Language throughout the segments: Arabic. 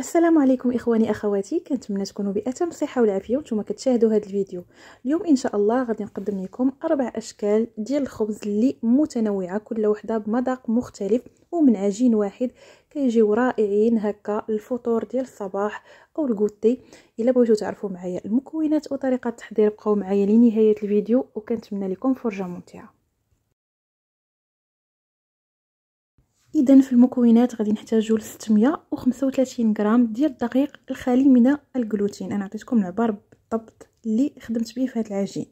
السلام عليكم اخواني اخواتي كنتمنى تكونوا باتم صحه والعافيه وانتم كتشاهدوا هذا الفيديو اليوم ان شاء الله غادي نقدم لكم اربع اشكال ديال الخبز اللي متنوعه كل وحده بمذاق مختلف ومن عجين واحد كيجيو رائعين هكا الفطور ديال الصباح او الكوتي الا بغيتو تعرفوا معايا المكونات وطريقه التحضير بقاو معايا لنهايه الفيديو وكنتمنى لكم فرجه ممتعه اذا في المكونات غادي نحتاجو ل 635 غرام ديال الدقيق الخالي من الجلوتين انا عطيتكم العبار بالضبط اللي خدمت به في هذا العجين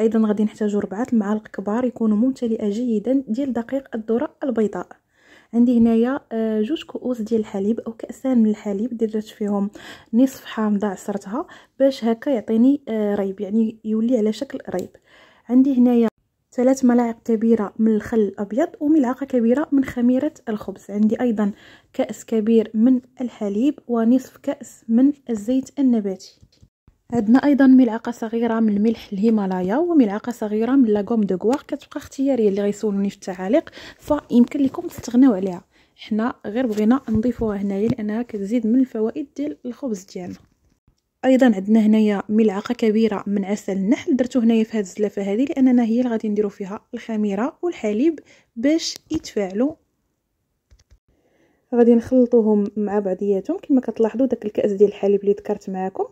ايضا غادي نحتاجو ربعة المعالق كبار يكونوا ممتلئه جيدا ديال دقيق الذره البيضاء عندي هنايا آه، جوج كؤوس ديال الحليب او كاسان من الحليب درت فيهم نصف حامضه عصرتها باش هكا يعطيني آه، ريب يعني يولي على شكل ريب عندي هنايا ثلاث ملاعق كبيرة من الخل الأبيض وملعقة كبيرة من خميرة الخبز عندي أيضا كأس كبير من الحليب ونصف كأس من الزيت النباتي عندنا ايضا ملعقه صغيره من ملح الهيمالايا وملعقه صغيره من لاغوم دو كوار كتبقى اختياريه اللي غيسولوني في التعاليق فيمكن لكم تستغناو عليها حنا غير بغينا نضيفوها هنايا لانها كتزيد من الفوائد ديال الخبز ديالنا ايضا عندنا هنايا ملعقه كبيره من عسل النحل درتو هنايا في هذه الزلافه هذه لاننا هي اللي غادي نديرو فيها الخميره والحليب باش يتفاعلوا غادي نخلطوهم مع بعضياتهم كما كتلاحظوا داك الكاس ديال الحليب اللي ذكرت معكم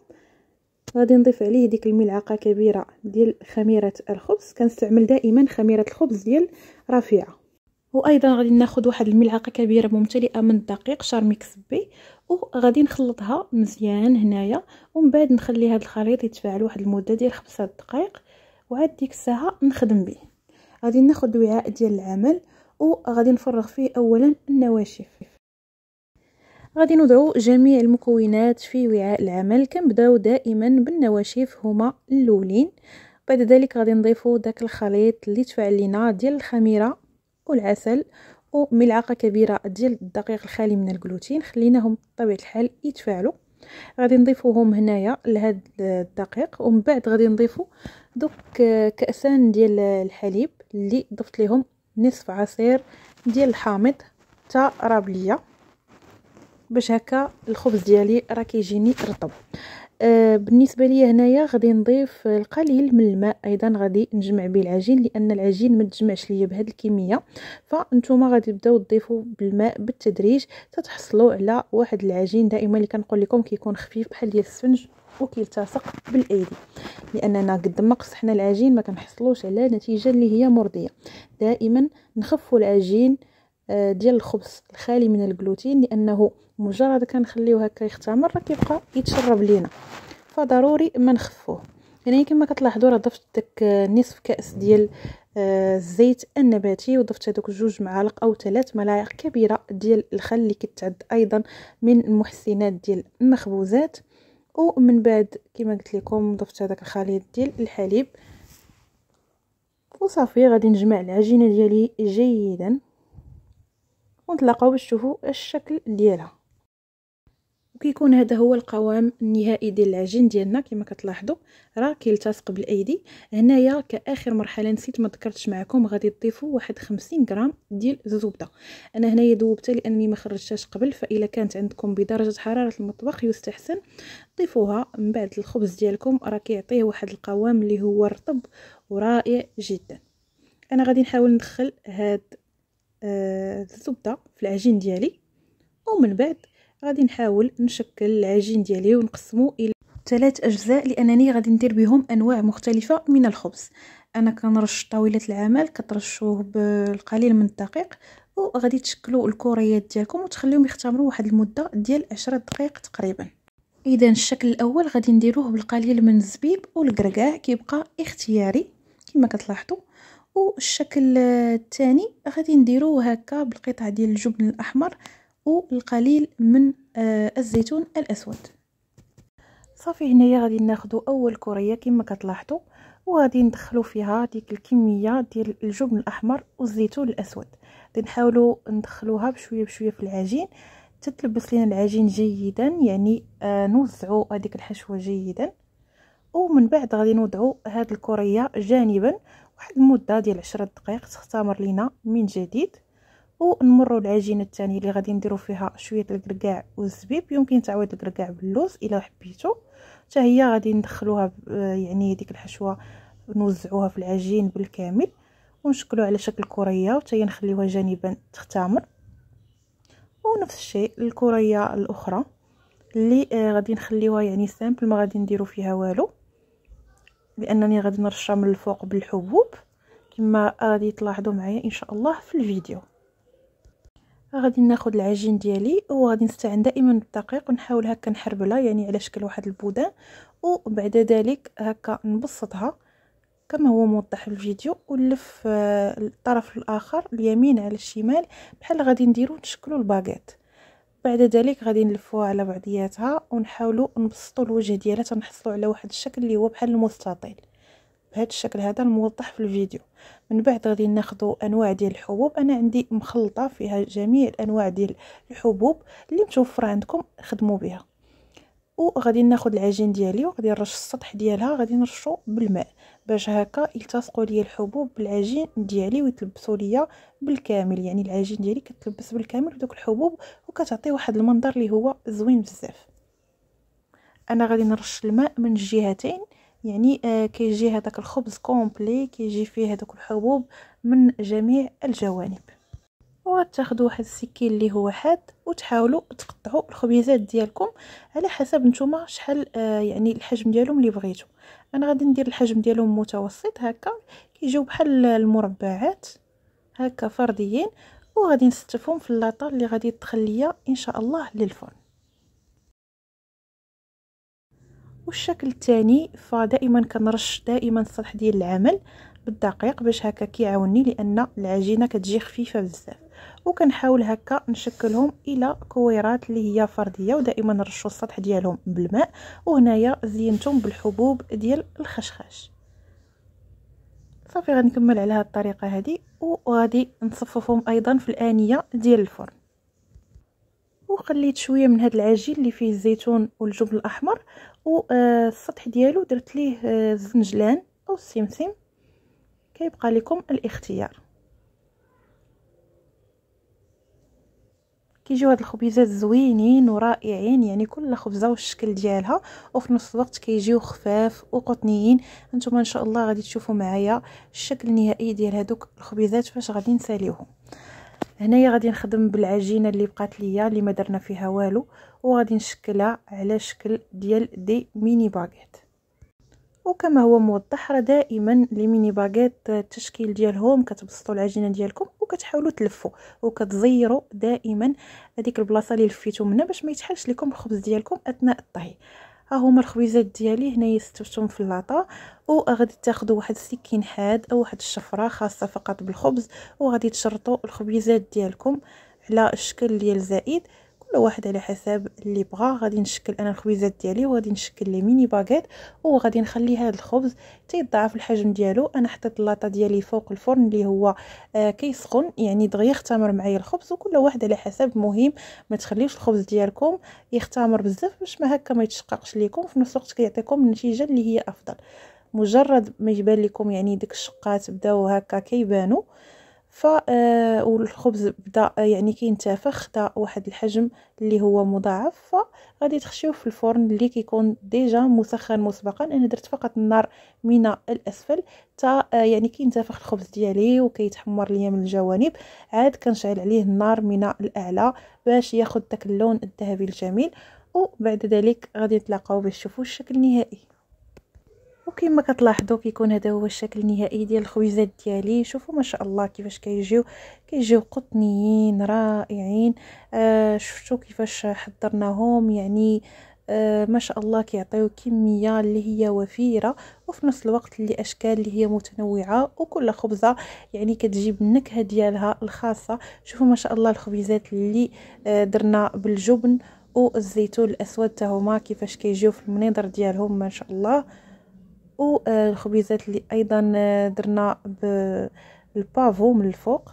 غادي نضيف عليه ديك الملعقه كبيره ديال خميره الخبز كنستعمل دائما خميره الخبز ديال رفيعه وايضا غادي ناخذ واحد الملعقه كبيره ممتلئه من الدقيق شارميكس بي وغادي نخلطها مزيان هنايا ومن بعد نخلي هذا الخليط يتفاعل واحد المده ديال خمسة دقائق وعاد ديك الساعه نخدم به غادي ناخذ وعاء ديال العمل وغادي نفرغ فيه اولا النواشف غادي نضعو جميع المكونات في وعاء العمل كنبداو دائما بالنواشف هما الاولين بعد ذلك غادي نضيفو داك الخليط اللي تفعل لينا ديال الخميره والعسل وملعقه كبيره ديال الدقيق الخالي من الجلوتين خليناهم بطبيعه الحال يتفاعلوا غادي نضيفوهم هنايا لهاد الدقيق ومن بعد غادي نضيفو دوك كاسان ديال الحليب اللي ضفت لهم نصف عصير ديال الحامض تا رابليه باش هكا الخبز ديالي راه كيجيني رطب آه، بالنسبه ليا هنايا غادي نضيف القليل من الماء ايضا غادي نجمع به العجين لان العجين ما تجمعش ليا بهذه الكميه فانتوما غادي تبداو تضيفوا بالماء بالتدريج تتحصلوا على واحد العجين دائما اللي كنقول لكم كيكون خفيف بحال ديال السفنج وكيلتصق بالايدي لاننا قد ما قصحنا العجين ما كنحصلوش على نتيجه اللي هي مرضيه دائما نخفوا العجين آه، ديال الخبز الخالي من الجلوتين لانه مجرد كنخليوه هكا يختمر راه كيبقى يتشرب لينا فضروري ما نخفوه يعني كما كتلاحظوا راه ضفت داك آه، نصف كاس ديال آه، الزيت النباتي وضفت هذوك جوج معالق او ثلاث ملاعق كبيره ديال الخل اللي كتعد ايضا من المحسنات ديال المخبوزات ومن بعد كما قلت لكم ضفت هذاك الخليط ديال الحليب وصافي غادي نجمع العجينه ديالي جيدا ونتلاقاو باش تشوفوا الشكل ديالها وكيكون هذا هو القوام النهائي ديال العجين ديالنا كما كتلاحظوا راه كيلتصق بالايدي هنايا كاخر مرحله نسيت ما ذكرتش معكم غادي تضيفوا واحد 50 غرام ديال الزبده انا هنايا ذوبتها لانني ما خرجتهاش قبل فالا كانت عندكم بدرجه حراره المطبخ يستحسن ضيفوها من بعد الخبز ديالكم راه كيعطيه واحد القوام اللي هو رطب ورائع جدا انا غادي نحاول ندخل هاد الزبده في العجين ديالي ومن بعد غادي نحاول نشكل العجين ديالي ونقسمه الى ثلاث اجزاء لانني غادي ندير بهم انواع مختلفه من الخبز انا كنرش طاوله العمل كترشوه بالقليل من الدقيق وغادي تشكلوا الكريات ديالكم وتخليهم يختمروا واحد المده ديال 10 دقائق تقريبا اذا الشكل الاول غادي نديروه بالقليل من الزبيب والكركاع كيبقى اختياري كما كتلاحظوا والشكل الثاني غادي نديروه هكا بالقطع ديال الجبن الاحمر والقليل من آه، الزيتون الاسود صافي هنايا غادي ناخذ اول كوريه كما كتلاحظوا وغادي ندخلوا فيها ديك الكميه ديال الجبن الاحمر والزيتون الاسود غادي نحاولوا ندخلوها بشويه بشويه في العجين تتلبس لنا العجين جيدا يعني آه نوزعوا هذيك الحشوه جيدا ومن بعد غادي نوضعوا هذه الكوريه جانبا واحد المده ديال عشرة دقائق تختمر لينا من جديد ونمروا العجينه الثانيه اللي غادي نديرو فيها شويه الكركاع والزبيب يمكن تعاود الكركاع باللوز الا حبيتو حتى هي غادي ندخلوها يعني ديك الحشوه نوزعوها في العجين بالكامل ونشكلو على شكل كوريه وحتى نخليوها جانبا تختمر ونفس الشيء الكوريه الاخرى اللي آه، غادي نخليوها يعني سامبل ما غادي نديرو فيها والو بانني غادي نرشها من الفوق بالحبوب كما غادي تلاحظوا معايا ان شاء الله في الفيديو غادي ناخذ العجين ديالي وغادي نستعن دائما بالدقيق ونحاول هكا نحربلها يعني على شكل واحد البودان وبعد ذلك هكا نبسطها كما هو موضح في الفيديو ونلف آه، الطرف الاخر اليمين على الشمال بحال غادي نديرو نشكلو الباكيت بعد ذلك غادي نلفوها على بعضياتها ونحاولوا نبسطوا الوجه ديالها تنحصلوا على واحد الشكل اللي هو بحال المستطيل بهذا الشكل هذا الموضح في الفيديو من بعد غادي ناخذوا انواع ديال الحبوب انا عندي مخلطه فيها جميع الانواع ديال الحبوب اللي متوفره عندكم خدموا بها وغادي ناخد العجين ديالي وغادي نرش السطح ديالها غادي نرشو بالماء باش هكا يلتصقوا ليا الحبوب بالعجين ديالي ويتلبسوا ليا بالكامل يعني العجين ديالي كتلبس بالكامل بدوك الحبوب وكتعطي واحد المنظر اللي هو زوين بزاف انا غادي نرش الماء من الجهتين يعني آه كيجي هذاك الخبز كومبلي كيجي فيه هذوك الحبوب من جميع الجوانب وتاخذوا واحد السكين اللي هو حاد وتحاولوا تقطعوا الخبيزات ديالكم على حسب نتوما شحال آه يعني الحجم ديالهم اللي بغيتو انا غادي ندير الحجم ديالهم متوسط هكا كيجيو بحال المربعات هكا فرديين وغادي نستفهم في اللاطه اللي غادي تدخل ليا ان شاء الله للفرن والشكل الثاني فدائما كنرش دائما السطح ديال العمل بالدقيق باش هكا كيعاوني لان العجينه كتجي خفيفه بزاف وكنحاول هكا نشكلهم الى كويرات اللي هي فرديه ودائما نرشوا السطح ديالهم بالماء وهنايا زينتهم بالحبوب ديال الخشخاش صافي غنكمل على هذه الطريقه هذه وغادي نصففهم ايضا في الانيه ديال الفرن وخليت شويه من هذا العجين اللي فيه الزيتون والجبن الاحمر والسطح آه، ديالو درت ليه الزنجلان آه، او السمسم كيبقى لكم الاختيار كيجيو هاد الخبيزات زوينين ورائعين يعني كل خبزه والشكل ديالها وفي نفس الوقت كيجيو خفاف وقطنيين نتوما ان شاء الله غادي تشوفوا معايا الشكل النهائي ديال هادوك الخبيزات فاش غادي نساليوهم هنايا غادي نخدم بالعجينه اللي بقات ليا اللي ما درنا فيها والو وغادي نشكلها على شكل ديال دي ميني باغيت وكما هو موضح راه دائما لي ميني باغيت التشكيل ديالهم كتبسطوا العجينه ديالكم وكتحاولوا تلفوا وكتزيروا دائما هذيك البلاصه اللي لفيتو منها باش ما يتحلش لكم الخبز ديالكم اثناء الطهي ها هما الخبيزات ديالي هنايا ستفتهم في اللاطا وغادي تاخذوا واحد السكين حاد او واحد الشفره خاصه فقط بالخبز وغادي تشرطوا الخبيزات ديالكم على الشكل ديال زائد كل واحد على حساب اللي بغا غادي نشكل انا الخبيزات ديالي وغادي نشكل لي ميني باغيت وغادي نخلي هذا الخبز تيضاعف الحجم ديالو انا حطيت اللاطه ديالي فوق الفرن اللي هو آه كيسخن يعني دغيا اختمر معايا الخبز وكل واحد على حساب مهم ما تخليوش الخبز ديالكم يختمر بزاف باش ما هكا ما يتشققش ليكم في نفس الوقت كيعطيكم النتيجه اللي هي افضل مجرد ما يبان لكم يعني ديك الشقات بداو هكا كيبانو كي ف آه، والخبز بدا آه، يعني كينتفخ دا واحد الحجم اللي هو مضاعف فغادي تخشيو في الفرن اللي كيكون ديجا مسخن مسبقا انا درت فقط النار من الاسفل تا آه، يعني كينتفخ الخبز ديالي وكيتحمر ليا من الجوانب عاد كنشعل عليه النار من الاعلى باش ياخذ داك اللون الذهبي الجميل وبعد ذلك غادي نتلاقاو باش تشوفوا الشكل النهائي وكما كتلاحظوا كيكون هذا هو الشكل النهائي ديال الخويزات ديالي شوفوا ما شاء الله كيفاش كيجيو كيجيو قطنيين رائعين آه شفتوا كيفاش حضرناهم يعني آه ما شاء الله كيعطيو كميه اللي هي وفيره وفي نفس الوقت اللي اشكال اللي هي متنوعه وكل خبزه يعني كتجيب النكهه ديالها الخاصه شوفوا ما شاء الله الخبزات اللي آه درنا بالجبن والزيتون الاسود حتى هما كيفاش كيجيو في المنظر ديالهم ما شاء الله والخبيزات آه، اللي ايضا آه، درنا بالبافو من الفوق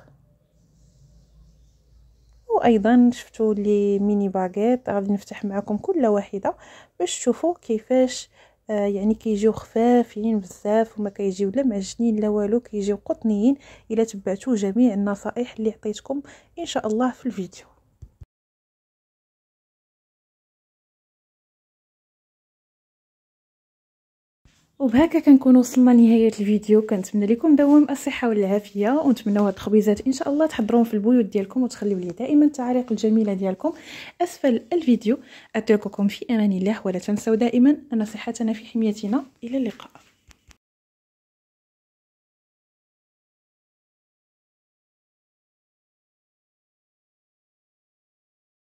وايضا شفتوا لي ميني باغيت غادي نفتح معكم كل واحده باش تشوفوا كيفاش آه يعني كيجيو خفافين بزاف وما كيجيو لا معجنين لا والو كيجيو قطنيين الا تبعتوا جميع النصائح اللي عطيتكم ان شاء الله في الفيديو وبهكا كنكون وصلنا لنهايه الفيديو كنتمنى لكم دوام الصحه والعافيه ونتمنوا هاد الخبيزات ان شاء الله تحضروهم في البيوت ديالكم وتخليوا لي دائما التعاليق الجميله ديالكم اسفل الفيديو اترككم في امان الله ولا تنسوا دائما ان صحتنا في حميتنا الى اللقاء